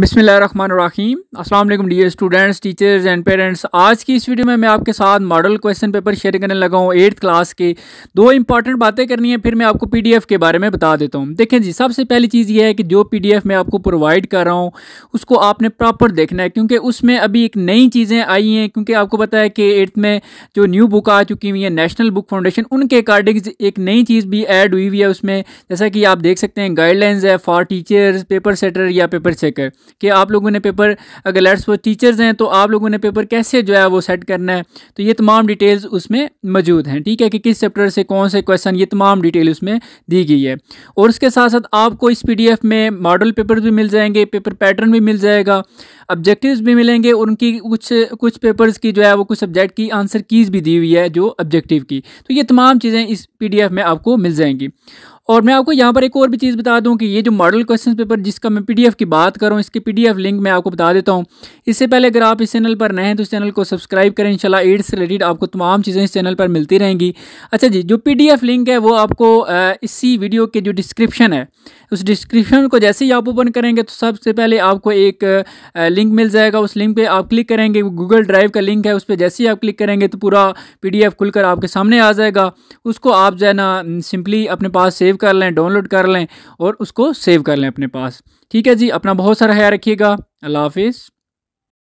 बिसमीम् अल्लाम dear students teachers and parents आज की इस वीडियो में मैं आपके साथ मॉडल क्वेश्चन पेपर शेयर करने लगा हूँ एट्थ क्लास के दो इंपॉर्टेंट बातें करनी है फिर मैं आपको पीडीएफ के बारे में बता देता हूँ देखें जी सबसे पहली चीज़ ये है कि जो पीडीएफ मैं आपको प्रोवाइड कर रहा हूँ उसको आपने प्रॉपर देखना है क्योंकि उसमें अभी एक नई चीज़ें आई हैं क्योंकि आपको पता है कि एट्थ में जो न्यू बुक आ चुकी हुई है नेशनल बुक फाउंडेशन उनके अकॉर्डिंग एक नई चीज़ भी एड हुई हुई है उसमें जैसा कि आप देख सकते हैं गाइडलाइंस है फॉर टीचर्स पेपर सेटर या पेपर चेकर कि आप लोगों ने पेपर अगर लेट्स वो टीचर्स हैं तो आप लोगों ने पेपर कैसे जो है वो सेट करना है तो ये तमाम डिटेल्स उसमें मौजूद हैं ठीक है कि किस चैप्टर से कौन से क्वेश्चन ये तमाम डिटेल उसमें दी गई है और उसके साथ साथ आपको इस पी में मॉडल पेपर भी मिल जाएंगे पेपर पैटर्न भी मिल जाएगा ऑब्जेक्टिव्स भी मिलेंगे और उनकी कुछ कुछ पेपर्स की जो है वो कुछ सब्जेक्ट की आंसर कीज़ भी दी हुई है जो ऑब्जेक्टिव की तो ये तमाम चीज़ें इस पी में आपको मिल जाएंगी और मैं आपको यहाँ पर एक और भी चीज़ बता दूँ कि ये जो मॉडल क्वेश्चन पेपर जिसका मैं पीडीएफ की बात कर रहा हूँ इसके पीडीएफ लिंक मैं आपको बता देता हूँ इससे पहले अगर आप इस चैनल पर नए हैं तो इस चैनल को सब्सक्राइब करें इंशाल्लाह एड्स से रिलेटेड आपको तमाम चीज़ें इस चैनल पर मिलती रहेंगी अच्छा जी जो पी लिंक है वो आपको इसी वीडियो के जो डिस्क्रिप्शन है उस डिस्क्रिप्शन को जैसे ही आप ओपन करेंगे तो सबसे पहले आपको एक लिंक मिल जाएगा उस लिंक पे आप क्लिक करेंगे गूगल ड्राइव का लिंक है उस पर जैसे ही आप क्लिक करेंगे तो पूरा पीडीएफ खुलकर आपके सामने आ जाएगा उसको आप जो है ना सिंपली अपने पास सेव कर लें डाउनलोड कर लें और उसको सेव कर लें अपने पास ठीक है जी अपना बहुत सारा ख्याल रखिएगा अल्लाह हाफिज़